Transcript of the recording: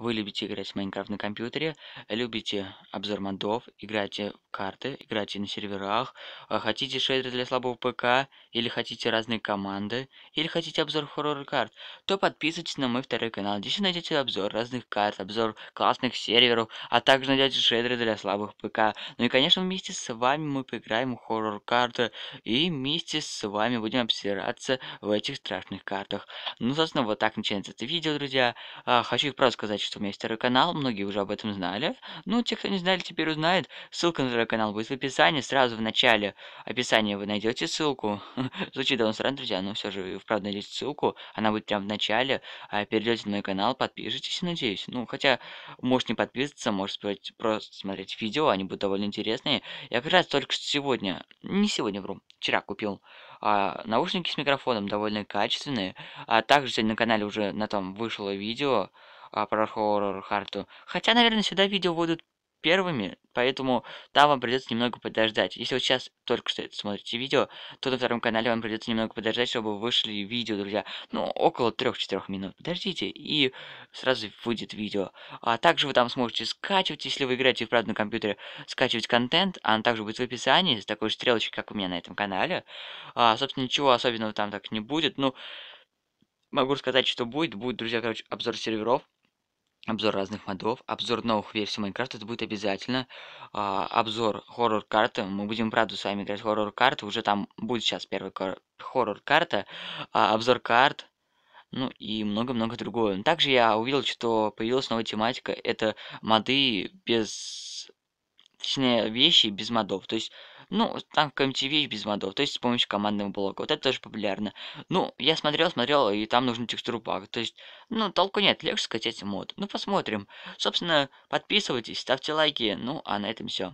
Вы любите играть в Майнкрафт на компьютере, любите обзор модов, играете э, карты, играете на серверах, а хотите шейдеры для слабого ПК, или хотите разные команды, или хотите обзор хоррор-карт, то подписывайтесь на мой второй канал. Здесь найдете обзор разных карт, обзор классных серверов, а также найдете шейдеры для слабых ПК. Ну и, конечно, вместе с вами мы поиграем в хоррор-карты, и вместе с вами будем обсираться в этих страшных картах. Ну, собственно, вот так начинается это видео, друзья. А, хочу их просто сказать, что у меня есть второй канал, многие уже об этом знали. Ну, те, кто не знали, теперь узнает. Ссылка на второй канал будет в описании. Сразу в начале описания вы найдете ссылку. Звучит довольно странно, друзья, но все же вы вправду найдете ссылку. Она будет прямо в начале. А, Перейдете на мой канал, подпишитесь, надеюсь. Ну, хотя, может не подписываться, может просто смотреть видео, они будут довольно интересные. Я как раз только что сегодня, не сегодня, вру, вчера купил а, наушники с микрофоном, довольно качественные. А также сегодня на канале уже на том вышло видео а, про хоррор Харту. Хотя, наверное, сюда видео будут первыми, поэтому там вам придется немного подождать. Если вы сейчас только что смотрите видео, то на втором канале вам придется немного подождать, чтобы вышли видео, друзья. Ну, около 3-4 минут. Подождите, и сразу выйдет видео. А также вы там сможете скачивать, если вы играете, правда, на компьютере, скачивать контент. А Он также будет в описании, с такой же стрелочкой, как у меня на этом канале. А, собственно, ничего особенного там так не будет. Ну, могу сказать, что будет. Будет, друзья, короче, обзор серверов обзор разных модов, обзор новых версий Майнкрафта, это будет обязательно. А, обзор хоррор-карты, мы будем, правда, с вами играть хоррор-карты, уже там будет сейчас первая хоррор-карта, а, обзор карт, ну и много-много другое. Также я увидел, что появилась новая тематика, это моды без различные вещи без модов. То есть, ну, там какая-нибудь вещь без модов, то есть с помощью командного блока. Вот это тоже популярно. Ну, я смотрел, смотрел, и там нужен текстуру пак. То есть, ну, толку нет, легче скачать мод. Ну, посмотрим. Собственно, подписывайтесь, ставьте лайки. Ну, а на этом все.